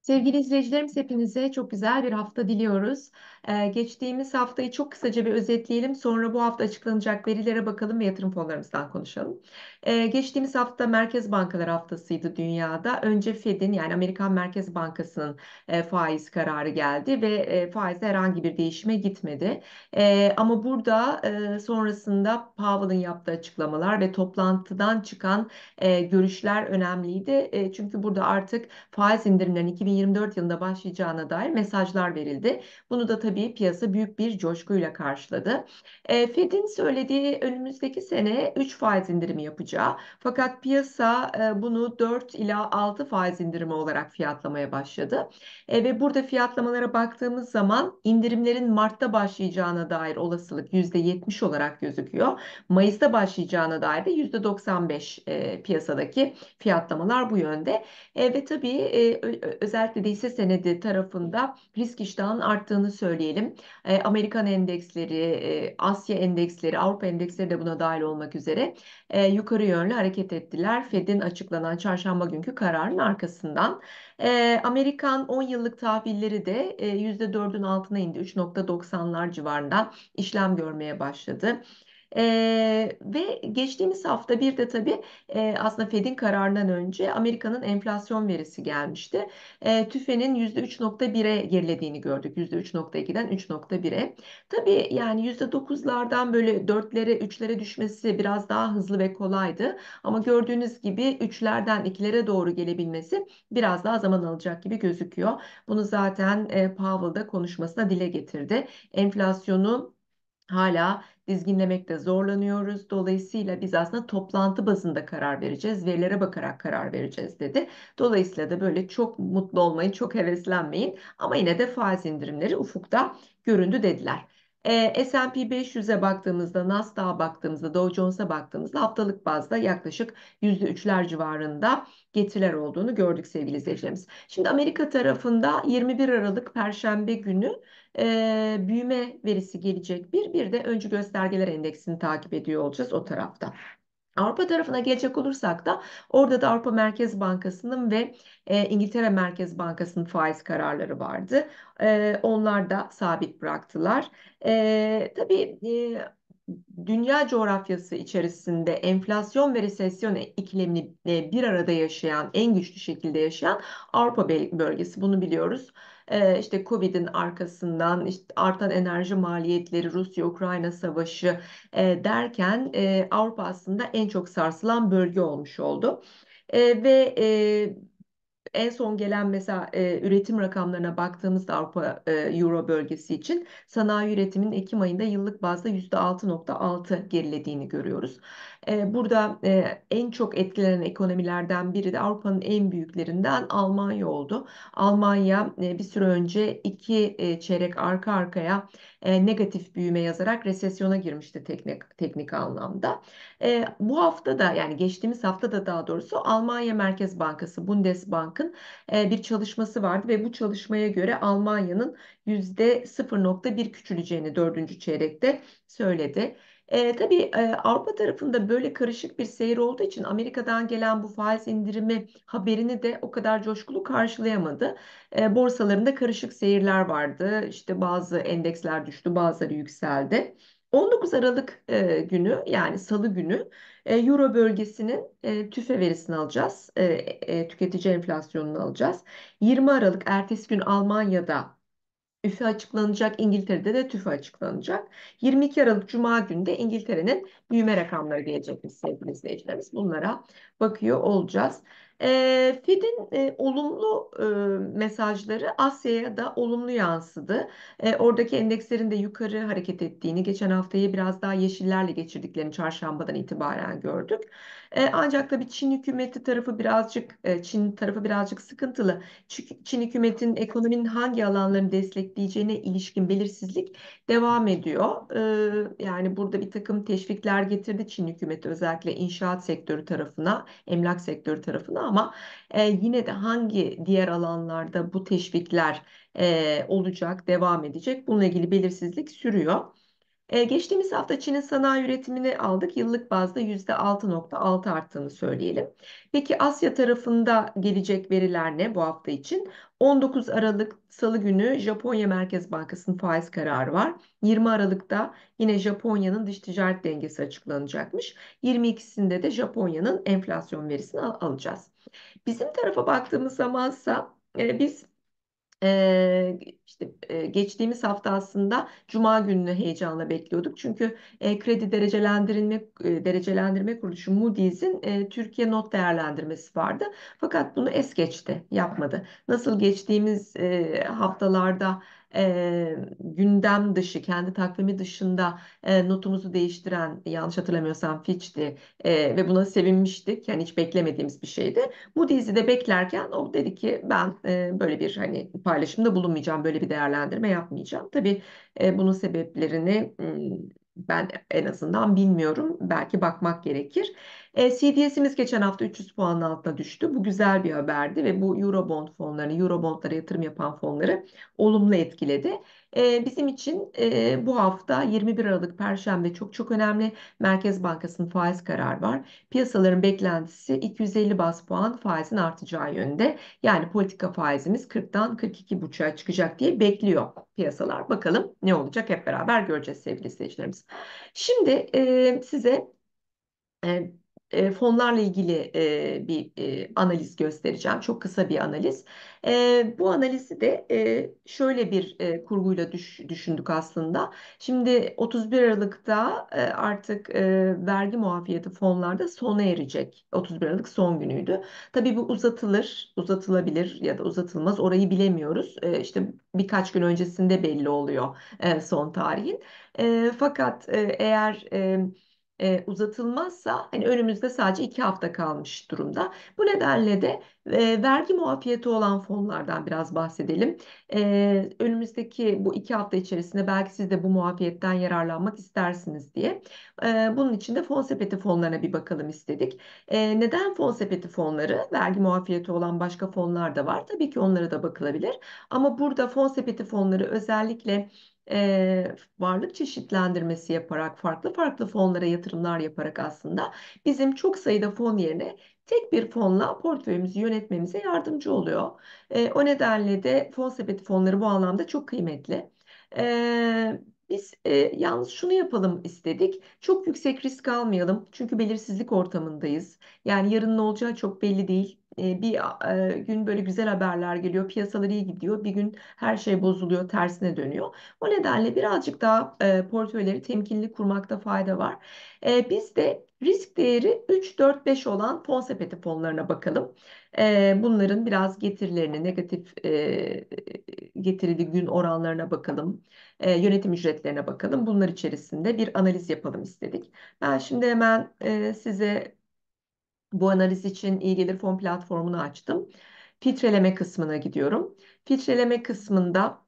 Sevgili izleyicilerimiz hepinize çok güzel bir hafta diliyoruz. Ee, geçtiğimiz haftayı çok kısaca bir özetleyelim. Sonra bu hafta açıklanacak verilere bakalım ve yatırım fonlarımızdan konuşalım. Ee, geçtiğimiz hafta Merkez Bankalar Haftasıydı dünyada. Önce Fed'in yani Amerikan Merkez Bankası'nın e, faiz kararı geldi ve e, faizde herhangi bir değişime gitmedi. E, ama burada e, sonrasında Powell'ın yaptığı açıklamalar ve toplantıdan çıkan e, görüşler önemliydi. E, çünkü burada artık faiz indirimlerinin 2000 2024 yılında başlayacağına dair mesajlar verildi. Bunu da tabii piyasa büyük bir coşkuyla karşıladı. E, Fed'in söylediği önümüzdeki sene 3 faiz indirimi yapacağı fakat piyasa e, bunu 4 ila 6 faiz indirimi olarak fiyatlamaya başladı. E, ve burada fiyatlamalara baktığımız zaman indirimlerin Mart'ta başlayacağına dair olasılık %70 olarak gözüküyor. Mayıs'ta başlayacağına dair de %95 e, piyasadaki fiyatlamalar bu yönde. E, ve tabii e, özel özellikle de hisse senedi tarafında risk iştahının arttığını söyleyelim. E, Amerikan endeksleri, e, Asya endeksleri, Avrupa endeksleri de buna dahil olmak üzere e, yukarı yönlü hareket ettiler. Fed'in açıklanan çarşamba günkü kararın arkasından. E, Amerikan 10 yıllık tahvilleri de e, %4'ün altına indi. 3.90'lar civarında işlem görmeye başladı. E, ve geçtiğimiz hafta bir de tabii e, aslında Fed'in kararından önce Amerika'nın enflasyon verisi gelmişti. E, TÜFE'nin %3.1'e gerilediğini gördük. %3.2'den 3.1'e. Tabii yani %9'lardan böyle 4'lere 3'lere düşmesi biraz daha hızlı ve kolaydı. Ama gördüğünüz gibi 3'lerden 2'lere doğru gelebilmesi biraz daha zaman alacak gibi gözüküyor. Bunu zaten e, Powell da konuşmasına dile getirdi. Enflasyonu hala dizginlemekte zorlanıyoruz. Dolayısıyla biz aslında toplantı bazında karar vereceğiz, verilere bakarak karar vereceğiz dedi. Dolayısıyla da böyle çok mutlu olmayın, çok heveslenmeyin ama yine de faiz indirimleri ufukta göründü dediler. E, S&P 500'e baktığımızda, Nasdaq'a baktığımızda, Dow Jones'a baktığımızda haftalık bazda yaklaşık %3'ler civarında getiriler olduğunu gördük sevgili izleyicilerimiz. Şimdi Amerika tarafında 21 Aralık Perşembe günü e, büyüme verisi gelecek bir. Bir de öncü göstergeler endeksini takip ediyor olacağız o tarafta. Avrupa tarafına gelecek olursak da orada da Avrupa Merkez Bankası'nın ve e, İngiltere Merkez Bankası'nın faiz kararları vardı. E, onlar da sabit bıraktılar. E, tabii e, dünya coğrafyası içerisinde enflasyon ve resesyon iklimini bir arada yaşayan, en güçlü şekilde yaşayan Avrupa bölgesi bunu biliyoruz e, işte Covid'in arkasından işte artan enerji maliyetleri, Rusya-Ukrayna savaşı derken Avrupa aslında en çok sarsılan bölge olmuş oldu. ve en son gelen mesela e, üretim rakamlarına baktığımızda Avrupa e, Euro bölgesi için sanayi üretimin Ekim ayında yıllık bazda %6.6 gerilediğini görüyoruz burada en çok etkilenen ekonomilerden biri de Avrupa'nın en büyüklerinden Almanya oldu. Almanya bir süre önce iki çeyrek arka arkaya negatif büyüme yazarak resesyona girmişti teknik, teknik anlamda. bu hafta da yani geçtiğimiz hafta da daha doğrusu Almanya Merkez Bankası Bundesbank'ın bir çalışması vardı ve bu çalışmaya göre Almanya'nın %0.1 küçüleceğini dördüncü çeyrekte söyledi. E, tabii e, Avrupa tarafında böyle karışık bir seyir olduğu için Amerika'dan gelen bu faiz indirimi haberini de o kadar coşkulu karşılayamadı. E, borsalarında karışık seyirler vardı. İşte bazı endeksler düştü, bazıları yükseldi. 19 Aralık e, günü yani Salı günü e, Euro bölgesinin e, tüfe verisini alacağız. E, e, tüketici enflasyonunu alacağız. 20 Aralık ertesi gün Almanya'da üfe açıklanacak. İngiltere'de de tüfe açıklanacak. 22 Aralık Cuma günü de İngiltere'nin büyüme rakamları gelecekmiş sevgili izleyicilerimiz. Bunlara bakıyor olacağız. E, Fed'in e, olumlu e, mesajları Asya'ya da olumlu yansıdı. E, oradaki endekslerin de yukarı hareket ettiğini, geçen haftayı biraz daha yeşillerle geçirdiklerini çarşambadan itibaren gördük. E, ancak tabii Çin hükümeti tarafı birazcık, e, Çin tarafı birazcık sıkıntılı. Çünkü Çin hükümetinin ekonominin hangi alanlarını destekleyeceğine ilişkin belirsizlik devam ediyor. E, yani burada bir takım teşvikler getirdi Çin hükümeti özellikle inşaat sektörü tarafına, emlak sektörü tarafına ama e, yine de hangi diğer alanlarda bu teşvikler e, olacak, devam edecek? Bununla ilgili belirsizlik sürüyor. E, geçtiğimiz hafta Çin'in sanayi üretimini aldık. Yıllık bazda %6.6 arttığını söyleyelim. Peki Asya tarafında gelecek veriler ne bu hafta için? 19 Aralık Salı günü Japonya Merkez Bankası'nın faiz kararı var. 20 Aralık'ta yine Japonya'nın dış ticaret dengesi açıklanacakmış. 22'sinde de Japonya'nın enflasyon verisini al alacağız. Bizim tarafa baktığımız zamansa e, biz ee, işte e, geçtiğimiz hafta aslında Cuma gününü heyecanla bekliyorduk. Çünkü e, kredi derecelendirme e, derecelendirme kuruluşu Moody's'in e, Türkiye not değerlendirmesi vardı. Fakat bunu es geçti, yapmadı. Nasıl geçtiğimiz e, haftalarda e, gündem dışı, kendi takvimi dışında e, notumuzu değiştiren, yanlış hatırlamıyorsam Fitch'ti e, ve buna sevinmiştik. Yani hiç beklemediğimiz bir şeydi. Moody's'i de beklerken o dedi ki ben e, böyle bir hani paylaşımda bulunmayacağım, böyle bir değerlendirme yapmayacağım. Tabii e, bunun sebeplerini ben en azından bilmiyorum. Belki bakmak gerekir. E, CDS'imiz geçen hafta 300 puanın altına düştü. Bu güzel bir haberdi ve bu Eurobond fonlarını, Eurobondlara yatırım yapan fonları olumlu etkiledi bizim için bu hafta 21 Aralık Perşembe çok çok önemli. Merkez Bankası'nın faiz kararı var. Piyasaların beklentisi 250 bas puan faizin artacağı yönde Yani politika faizimiz 40'tan 42,5'a çıkacak diye bekliyor piyasalar. Bakalım ne olacak hep beraber göreceğiz sevgili seyircilerimiz. Şimdi size e, fonlarla ilgili e, bir e, analiz göstereceğim. Çok kısa bir analiz. E, bu analizi de e, şöyle bir e, kurguyla düş, düşündük aslında. Şimdi 31 Aralık'ta e, artık e, vergi muafiyeti fonlarda sona erecek. 31 Aralık son günüydü. Tabii bu uzatılır, uzatılabilir ya da uzatılmaz orayı bilemiyoruz. E, işte birkaç gün öncesinde belli oluyor e, son tarihin. E, fakat e, eğer... E, e, uzatılmazsa hani önümüzde sadece iki hafta kalmış durumda. Bu nedenle de e, vergi muafiyeti olan fonlardan biraz bahsedelim. E, önümüzdeki bu iki hafta içerisinde belki siz de bu muafiyetten yararlanmak istersiniz diye. E, bunun için de fon sepeti fonlarına bir bakalım istedik. E, neden fon sepeti fonları? Vergi muafiyeti olan başka fonlar da var. Tabii ki onlara da bakılabilir. Ama burada fon sepeti fonları özellikle e, varlık çeşitlendirmesi yaparak, farklı farklı fonlara yatırımlar yaparak aslında bizim çok sayıda fon yerine tek bir fonla portföyümüzü yönetmemize yardımcı oluyor. E, o nedenle de fon sepeti fonları bu anlamda çok kıymetli. E, biz e, yalnız şunu yapalım istedik. Çok yüksek risk almayalım. Çünkü belirsizlik ortamındayız. Yani yarın ne olacağı çok belli değil bir gün böyle güzel haberler geliyor, piyasalar iyi gidiyor, bir gün her şey bozuluyor, tersine dönüyor. O nedenle birazcık daha portföyleri temkinli kurmakta fayda var. biz de risk değeri 3, 4, 5 olan fon sepeti fonlarına bakalım. bunların biraz getirilerini, negatif e, getirili gün oranlarına bakalım, e, yönetim ücretlerine bakalım. Bunlar içerisinde bir analiz yapalım istedik. Ben şimdi hemen e, size bu analiz için iyi gelir fon platformunu açtım. Filtreleme kısmına gidiyorum. Filtreleme kısmında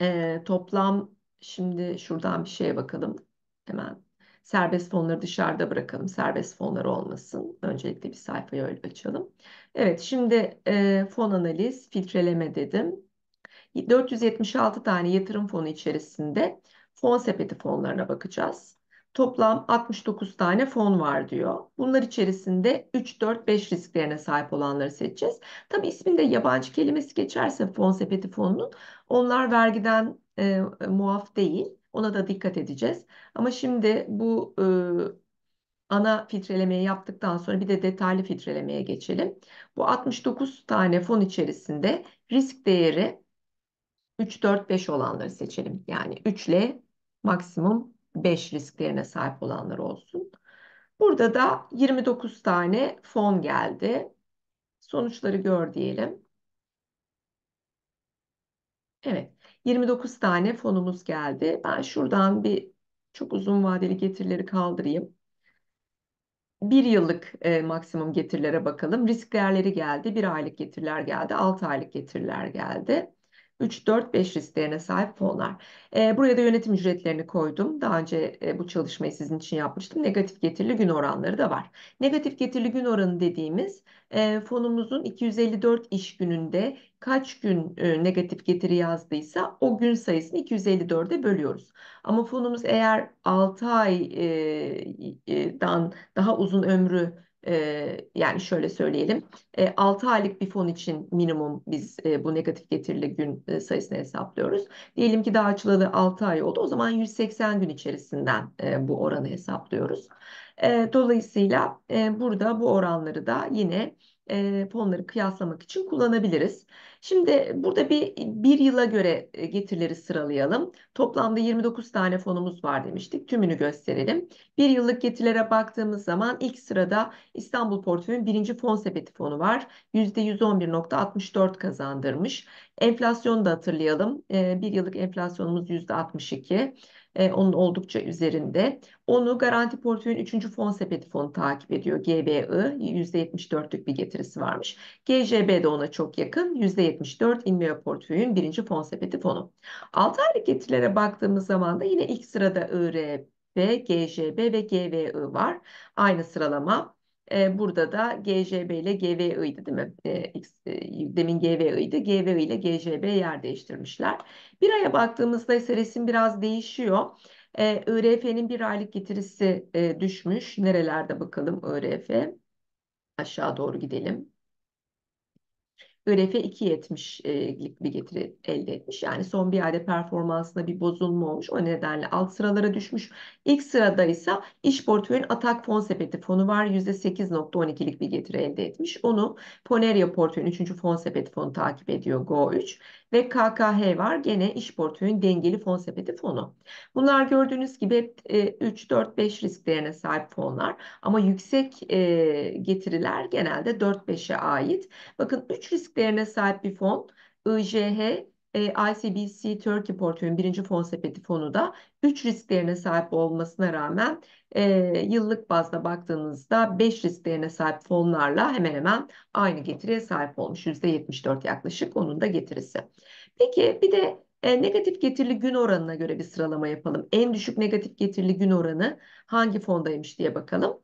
e, toplam şimdi şuradan bir şeye bakalım. Hemen serbest fonları dışarıda bırakalım. Serbest fonlar olmasın. Öncelikle bir sayfayı öyle açalım. Evet şimdi e, fon analiz filtreleme dedim. 476 tane yatırım fonu içerisinde fon sepeti fonlarına bakacağız toplam 69 tane fon var diyor. Bunlar içerisinde 3, 4, 5 risklerine sahip olanları seçeceğiz. Tabi isminde yabancı kelimesi geçerse fon sepeti fonunun onlar vergiden e, e, muaf değil. Ona da dikkat edeceğiz. Ama şimdi bu e, ana filtrelemeyi yaptıktan sonra bir de detaylı filtrelemeye geçelim. Bu 69 tane fon içerisinde risk değeri 3, 4, 5 olanları seçelim. Yani 3 ile maksimum 5 risklerine sahip olanlar olsun. Burada da 29 tane fon geldi. Sonuçları gör diyelim. Evet, 29 tane fonumuz geldi. Ben şuradan bir çok uzun vadeli getirileri kaldırayım. Bir yıllık e, maksimum getirilere bakalım. Risk değerleri geldi, bir aylık getiriler geldi, altı aylık getiriler geldi. 3-4-5 risklerine sahip fonlar. E, buraya da yönetim ücretlerini koydum. Daha önce e, bu çalışmayı sizin için yapmıştım. Negatif getirili gün oranları da var. Negatif getirili gün oranı dediğimiz e, fonumuzun 254 iş gününde kaç gün e, negatif getiri yazdıysa o gün sayısını 254'e bölüyoruz. Ama fonumuz eğer 6 aydan e, e, daha uzun ömrü e, yani şöyle söyleyelim e, 6 aylık bir fon için minimum biz e, bu negatif getirili gün e, sayısını hesaplıyoruz. Diyelim ki daha açılalı 6 ay oldu o zaman 180 gün içerisinden e, bu oranı hesaplıyoruz. E, dolayısıyla e, burada bu oranları da yine e, fonları kıyaslamak için kullanabiliriz. Şimdi burada bir, bir yıla göre e, getirileri sıralayalım. Toplamda 29 tane fonumuz var demiştik. Tümünü gösterelim. Bir yıllık getirilere baktığımız zaman ilk sırada İstanbul Portföy'ün birinci fon sepeti fonu var. %111.64 kazandırmış. Enflasyonu da hatırlayalım. E, bir yıllık enflasyonumuz %62. E, onun oldukça üzerinde. Onu Garanti Portföy'ün 3. fon sepeti fonu takip ediyor. GBI %74'lük bir getirisi varmış. GJB de ona çok yakın. %74 İnmeo Portföy'ün 1. fon sepeti fonu. 6 aylık getirilere baktığımız zaman da yine ilk sırada IRP, GJB ve GVI var. Aynı sıralama ee, burada da GJB ile GVI'ydi değil mi? Ee, e, demin GVI'ydi. GVI ile GJB yer değiştirmişler. Bir aya baktığımızda ise resim biraz değişiyor. E, ee, ÖRF'nin bir aylık getirisi e, düşmüş. Nerelerde bakalım ÖRF? Aşağı doğru gidelim grafe 2.70'lik e, bir getiri elde etmiş. Yani son bir ayda performansında bir bozulma olmuş. O nedenle alt sıralara düşmüş. İlk sırada ise iş portföyün Atak Fon Sepeti fonu var. %8.12'lik bir getiri elde etmiş. Onu Poneria portföyün 3. fon sepeti fonu takip ediyor Go 3 ve KKH var. Gene iş portföyün dengeli fon sepeti fonu. Bunlar gördüğünüz gibi 3, 4, 5 risklerine sahip fonlar ama yüksek e, getiriler genelde 4-5'e ait. Bakın 3 risklerine sahip bir fon IJH e, ICBC Turkey Portföy'ün birinci fon sepeti fonu da 3 risklerine sahip olmasına rağmen e, yıllık bazda baktığınızda 5 risklerine sahip fonlarla hemen hemen aynı getiriye sahip olmuş. %74 yaklaşık onun da getirisi. Peki bir de e, negatif getirili gün oranına göre bir sıralama yapalım. En düşük negatif getirili gün oranı hangi fondaymış diye bakalım.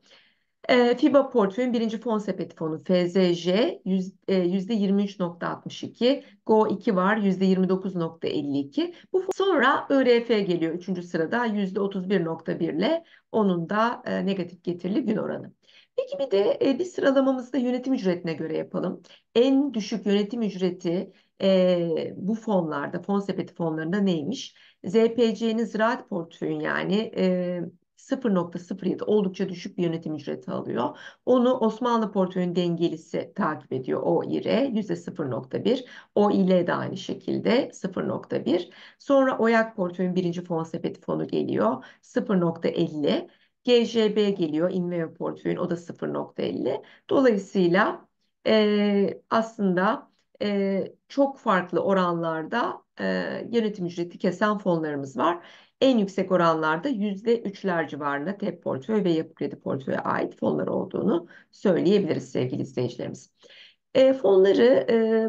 E, FIBA portföyün birinci fon sepeti fonu FZJ yüz, e, %23.62, GO2 var %29.52. Bu fon. sonra ÖRF geliyor üçüncü sırada %31.1 ile onun da e, negatif getirili gün oranı. Peki bir de e, bir sıralamamızda yönetim ücretine göre yapalım. En düşük yönetim ücreti e, bu fonlarda, fon sepeti fonlarında neymiş? ZPC'nin ziraat portföyün yani e, 0.07 oldukça düşük bir yönetim ücreti alıyor. Onu Osmanlı portföyün dengelisi takip ediyor o ile %0.1. O ile de aynı şekilde 0.1. Sonra OYAK portföyün birinci fon sepeti fonu geliyor 0.50. GJB geliyor Inveo portföyün o da 0.50. Dolayısıyla e, aslında e, çok farklı oranlarda e, yönetim ücreti kesen fonlarımız var. En yüksek oranlarda %3'ler civarında TEP portföy ve yapı kredi portföye ait fonlar olduğunu söyleyebiliriz sevgili izleyicilerimiz. E, fonları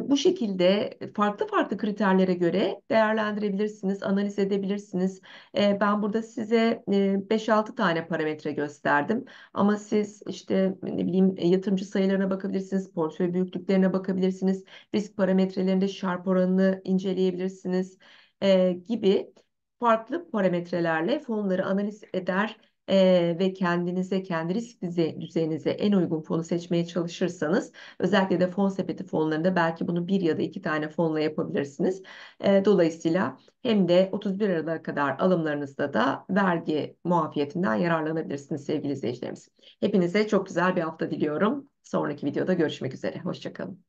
e, bu şekilde farklı farklı kriterlere göre değerlendirebilirsiniz, analiz edebilirsiniz. E, ben burada size e, 5-6 tane parametre gösterdim. Ama siz işte ne bileyim e, yatırımcı sayılarına bakabilirsiniz, portföy büyüklüklerine bakabilirsiniz, risk parametrelerinde şarp oranını inceleyebilirsiniz e, gibi farklı parametrelerle fonları analiz eder e, ve kendinize, kendi risk düzeyinize en uygun fonu seçmeye çalışırsanız özellikle de fon sepeti fonlarında belki bunu bir ya da iki tane fonla yapabilirsiniz. E, dolayısıyla hem de 31 Aralık'a kadar alımlarınızda da vergi muafiyetinden yararlanabilirsiniz sevgili izleyicilerimiz. Hepinize çok güzel bir hafta diliyorum. Sonraki videoda görüşmek üzere. Hoşçakalın.